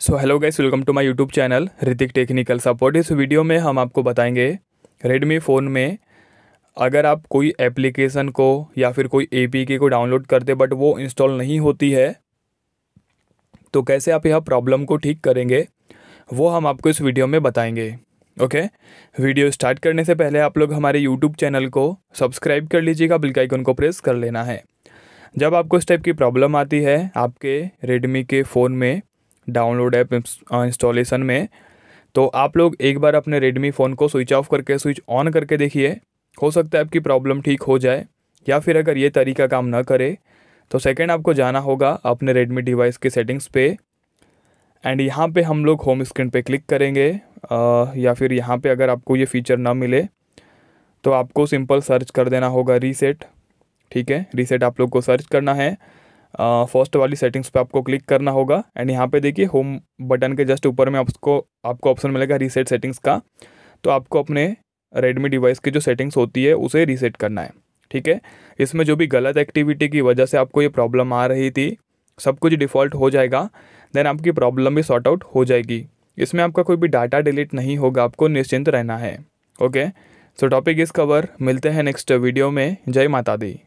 so hello guys welcome to my YouTube channel Ritik technical support इस video में हम आपको बताएंगे रेडमी फ़ोन में अगर आप कोई एप्लीकेशन को या फिर कोई के को डाउनलोड करते बट वो इंस्टॉल नहीं होती है तो कैसे आप यह प्रॉब्लम को ठीक करेंगे वो हम आपको इस वीडियो में बताएंगे ओके वीडियो स्टार्ट करने से पहले आप लोग हमारे यूट्यूब चैनल को सब्सक्राइब कर लीजिएगा बिल्कुल आइकन को प्रेस कर लेना है जब आपको इस टाइप की प्रॉब्लम आती है आपके रेडमी के फ़ोन में डाउनलोड ऐप इंस्टॉलेशन में तो आप लोग एक बार अपने रेडमी फ़ोन को स्विच ऑफ करके स्विच ऑन करके देखिए हो सकता है आपकी प्रॉब्लम ठीक हो जाए या फिर अगर ये तरीका काम ना करे तो सेकेंड आपको जाना होगा अपने रेडमी डिवाइस के सेटिंग्स पे एंड यहाँ पे हम लोग होम स्क्रीन पे क्लिक करेंगे आ, या फिर यहाँ पे अगर आपको ये फीचर ना मिले तो आपको सिंपल सर्च कर देना होगा रीसेट ठीक है रीसेट आप लोग को सर्च करना है फर्स्ट वाली सेटिंग्स पे आपको क्लिक करना होगा एंड यहाँ पे देखिए होम बटन के जस्ट ऊपर में आपको आपको ऑप्शन मिलेगा रीसेट सेटिंग्स का तो आपको अपने रेडमी डिवाइस की जो सेटिंग्स होती है उसे रीसेट करना है ठीक है इसमें जो भी गलत एक्टिविटी की वजह से आपको ये प्रॉब्लम आ रही थी सब कुछ डिफ़ॉल्ट हो जाएगा देन आपकी प्रॉब्लम भी सॉर्ट आउट हो जाएगी इसमें आपका कोई भी डाटा डिलीट नहीं होगा आपको निश्चिंत रहना है okay so topic is cover मिलते हैं नेक्स्ट वीडियो में जय माता दी